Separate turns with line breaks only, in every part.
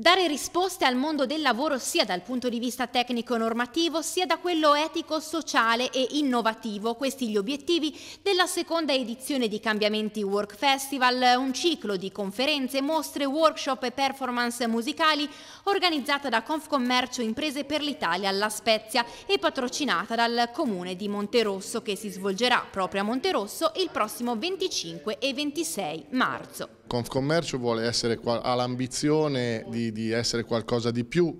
Dare risposte al mondo del lavoro sia dal punto di vista tecnico-normativo e sia da quello etico-sociale e innovativo, questi gli obiettivi della seconda edizione di Cambiamenti Work Festival, un ciclo di conferenze, mostre, workshop e performance musicali organizzata da Confcommercio Imprese per l'Italia alla Spezia e patrocinata dal comune di Monterosso che si svolgerà proprio a Monterosso il prossimo 25 e 26 marzo.
Confcommercio essere, ha l'ambizione di, di essere qualcosa di più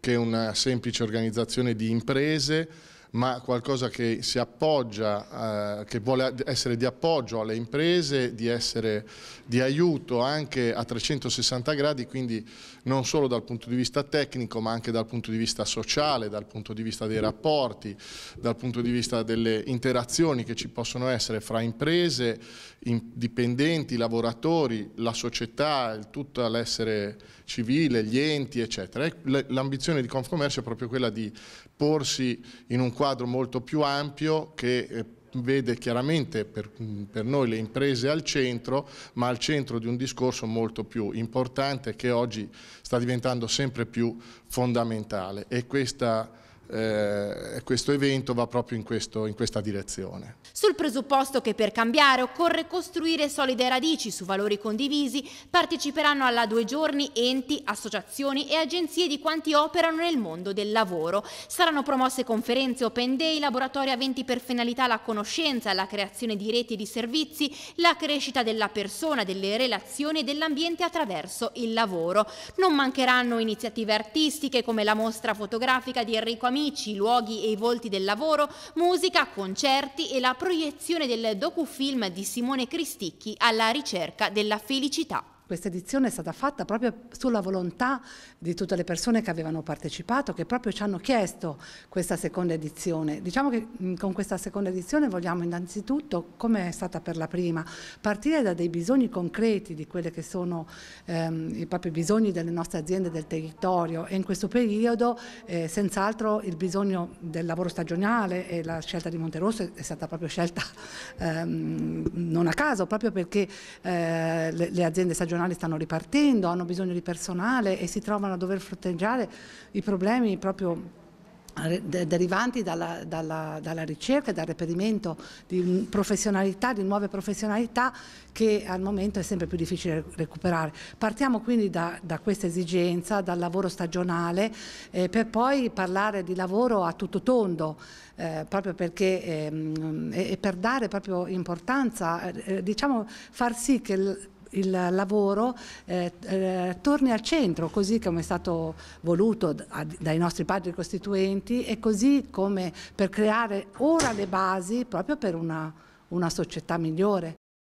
che una semplice organizzazione di imprese ma qualcosa che si appoggia, eh, che vuole essere di appoggio alle imprese, di essere di aiuto anche a 360 gradi, quindi non solo dal punto di vista tecnico ma anche dal punto di vista sociale, dal punto di vista dei rapporti, dal punto di vista delle interazioni che ci possono essere fra imprese, dipendenti, lavoratori, la società, tutto l'essere civile, gli enti eccetera. Ecco, l'ambizione di Confcommercio è proprio quella di porsi in un quadro quadro molto più ampio che eh, vede chiaramente per, per, noi le imprese al centro, ma al centro di un discorso molto più importante che oggi sta diventando sempre più fondamentale e questa eh, questo evento va proprio in, questo, in questa direzione.
Sul presupposto che per cambiare occorre costruire solide radici su valori condivisi, parteciperanno alla due giorni enti, associazioni e agenzie di quanti operano nel mondo del lavoro. Saranno promosse conferenze open day, laboratori aventi per finalità la conoscenza, la creazione di reti e di servizi, la crescita della persona, delle relazioni e dell'ambiente attraverso il lavoro. Non mancheranno iniziative artistiche come la mostra fotografica di Enrico Amini amici, i luoghi e i volti del lavoro, musica, concerti e la proiezione del docufilm di Simone
Cristicchi alla ricerca della felicità. Questa edizione è stata fatta proprio sulla volontà di tutte le persone che avevano partecipato, che proprio ci hanno chiesto questa seconda edizione. Diciamo che con questa seconda edizione vogliamo innanzitutto, come è stata per la prima, partire da dei bisogni concreti di quelli che sono ehm, i propri bisogni delle nostre aziende del territorio e in questo periodo eh, senz'altro il bisogno del lavoro stagionale e la scelta di Monterosso è stata proprio scelta ehm, non a caso, proprio perché eh, le, le aziende stagionali nazionali stanno ripartendo, hanno bisogno di personale e si trovano a dover fronteggiare i problemi proprio eh, derivanti dalla, dalla, dalla ricerca e dal reperimento di professionalità, di nuove professionalità che al momento è sempre più difficile recuperare. Partiamo quindi da, da questa esigenza, dal lavoro stagionale, eh, per poi parlare di lavoro a tutto tondo, eh, proprio perché ehm, e, e, per dare proprio importanza, eh, eh diciamo far sì che il lavoro eh, eh, torni al centro, così come è stato voluto dai nostri padri costituenti e così come per creare ora le basi proprio per una, una società migliore.